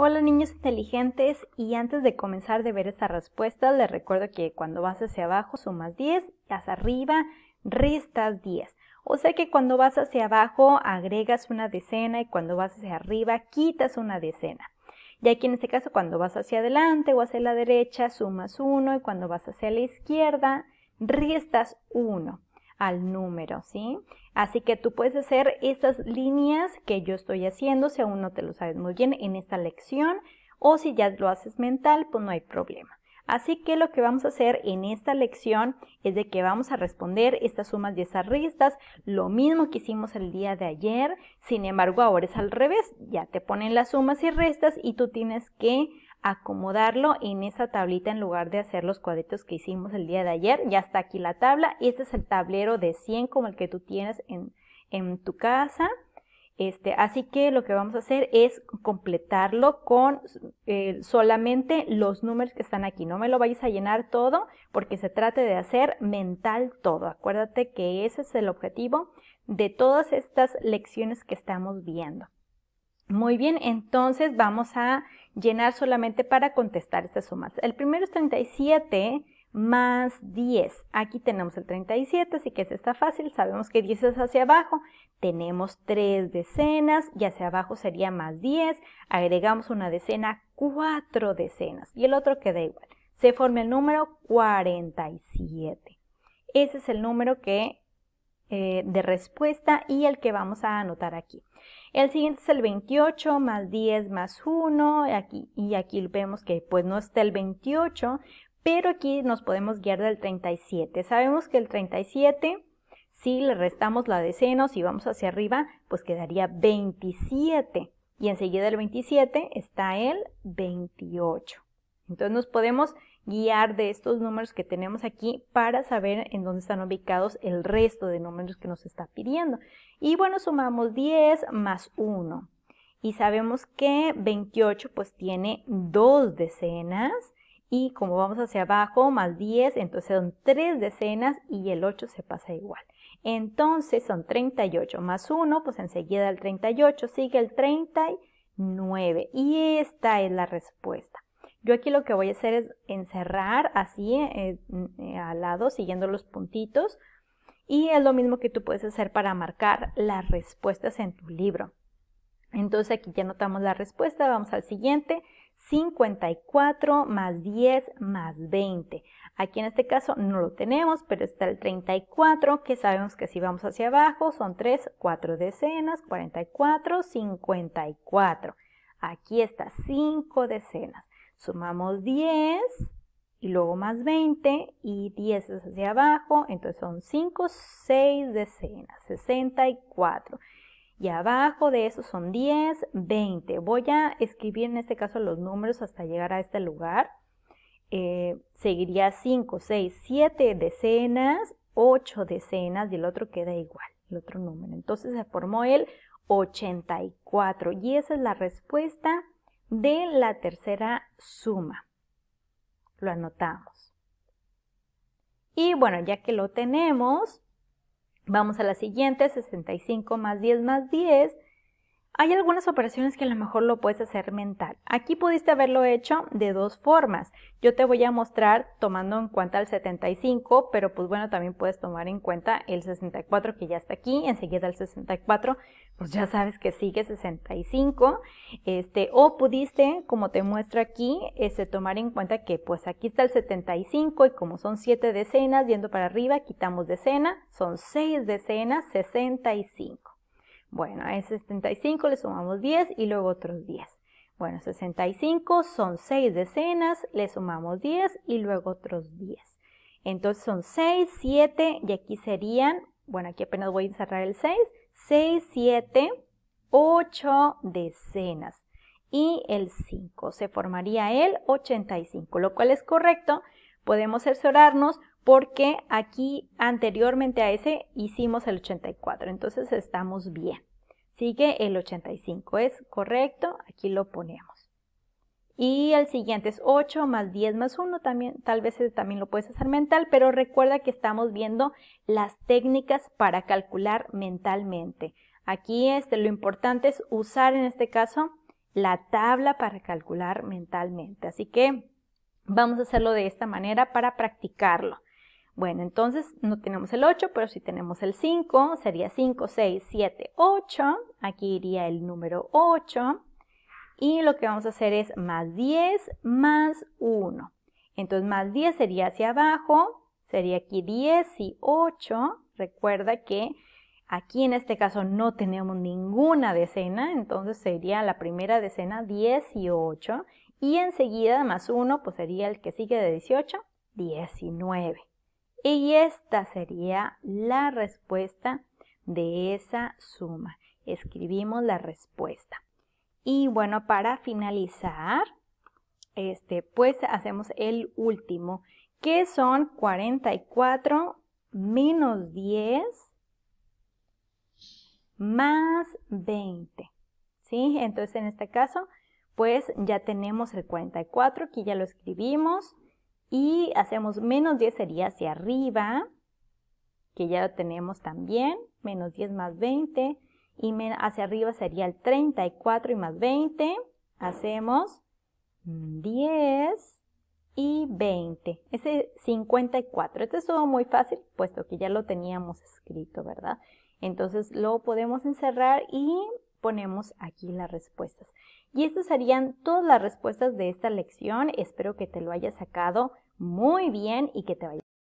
Hola niños inteligentes y antes de comenzar de ver esta respuesta les recuerdo que cuando vas hacia abajo sumas 10 y hacia arriba restas 10. O sea que cuando vas hacia abajo agregas una decena y cuando vas hacia arriba quitas una decena. Y aquí en este caso cuando vas hacia adelante o hacia la derecha sumas 1 y cuando vas hacia la izquierda restas 1 al número, ¿sí? Así que tú puedes hacer estas líneas que yo estoy haciendo, si aún no te lo sabes muy bien en esta lección, o si ya lo haces mental, pues no hay problema. Así que lo que vamos a hacer en esta lección es de que vamos a responder estas sumas y estas restas, lo mismo que hicimos el día de ayer, sin embargo ahora es al revés, ya te ponen las sumas y restas y tú tienes que acomodarlo en esa tablita en lugar de hacer los cuadritos que hicimos el día de ayer. Ya está aquí la tabla y este es el tablero de 100 como el que tú tienes en, tu casa. Este, así que lo que vamos a hacer es completarlo con eh, solamente los números que están aquí. No me lo vayas a llenar todo porque se trata de hacer mental todo. Acuérdate que ese es el objetivo de todas estas lecciones que estamos viendo. Muy bien, entonces vamos a llenar solamente para contestar estas sumas. El primero es 37 más 10. Aquí tenemos el 37, así que es está fácil. Sabemos que 10 es hacia abajo. Tenemos tres decenas y hacia abajo sería más 10. Agregamos una decena, 4 decenas. Y el otro queda igual. Se forma el número 47. Ese es el número que eh, de respuesta y el que vamos a anotar aquí. El siguiente es el 28 más 10 más 1 aquí, y aquí vemos que pues no está el 28, pero aquí nos podemos guiar del 37. Sabemos que el 37 si le restamos la decena o si vamos hacia arriba, pues quedaría 27. Y enseguida el 27 está el 28. Entonces nos podemos guiar de estos números que tenemos aquí para saber en dónde están ubicados el resto de números que nos está pidiendo. Y bueno, sumamos 10 más 1. Y sabemos que 28 pues tiene dos decenas y como vamos hacia abajo, más 10, entonces son tres decenas y el 8 se pasa igual. Entonces son 38 más 1, pues enseguida el 38, sigue el 39 y esta es la respuesta. Yo aquí lo que voy a hacer es encerrar así eh, eh, al lado, siguiendo los puntitos. Y es lo mismo que tú puedes hacer para marcar las respuestas en tu libro. Entonces aquí ya notamos la respuesta, vamos al siguiente. 54 más 10 más 20. Aquí en este caso no lo tenemos, pero está el 34, que sabemos que si vamos hacia abajo son 3, 4 decenas, 44, 54. Aquí está 5 decenas. Sumamos 10 y luego más 20 y 10 es hacia abajo, entonces son 5, 6 decenas, 64. Y abajo de eso son 10, 20. Voy a escribir en este caso los números hasta llegar a este lugar. Eh, seguiría 5, 6, 7 decenas, 8 decenas y el otro queda igual, el otro número. Entonces se formó el 84 y esa es la respuesta de la tercera suma. Lo anotamos. Y bueno, ya que lo tenemos, vamos a la siguiente, 65 más 10 más 10, hay algunas operaciones que a lo mejor lo puedes hacer mental. Aquí pudiste haberlo hecho de dos formas. Yo te voy a mostrar tomando en cuenta el 75, pero pues bueno, también puedes tomar en cuenta el 64 que ya está aquí, enseguida el 64, pues ya sabes que sigue 65. Este, o pudiste, como te muestra aquí, este, tomar en cuenta que pues aquí está el 75 y como son 7 decenas, yendo para arriba, quitamos decena, son 6 decenas, 65. Bueno, a ese 75 le sumamos 10 y luego otros 10. Bueno, 65 son 6 decenas, le sumamos 10 y luego otros 10. Entonces son 6, 7 y aquí serían, bueno, aquí apenas voy a encerrar el 6, 6, 7, 8 decenas y el 5. Se formaría el 85, lo cual es correcto. Podemos cerciorarnos porque aquí anteriormente a ese hicimos el 84, entonces estamos bien. Sigue el 85, es correcto, aquí lo ponemos. Y el siguiente es 8 más 10 más 1, también, tal vez también lo puedes hacer mental, pero recuerda que estamos viendo las técnicas para calcular mentalmente. Aquí este, lo importante es usar en este caso la tabla para calcular mentalmente, así que vamos a hacerlo de esta manera para practicarlo. Bueno, entonces no tenemos el 8, pero si tenemos el 5, sería 5, 6, 7, 8. Aquí iría el número 8. Y lo que vamos a hacer es más 10 más 1. Entonces más 10 sería hacia abajo, sería aquí 18. Recuerda que aquí en este caso no tenemos ninguna decena, entonces sería la primera decena 18. Y enseguida más 1, pues sería el que sigue de 18, 19. Y esta sería la respuesta de esa suma. Escribimos la respuesta. Y bueno, para finalizar, este, pues hacemos el último, que son 44 menos 10 más 20. ¿Sí? Entonces en este caso, pues ya tenemos el 44, aquí ya lo escribimos. Y hacemos menos 10 sería hacia arriba, que ya lo tenemos también, menos 10 más 20, y hacia arriba sería el 34 y más 20, hacemos 10 y 20, ese 54. Este estuvo muy fácil, puesto que ya lo teníamos escrito, ¿verdad? Entonces lo podemos encerrar y ponemos aquí las respuestas. Y estas serían todas las respuestas de esta lección. Espero que te lo hayas sacado muy bien y que te vaya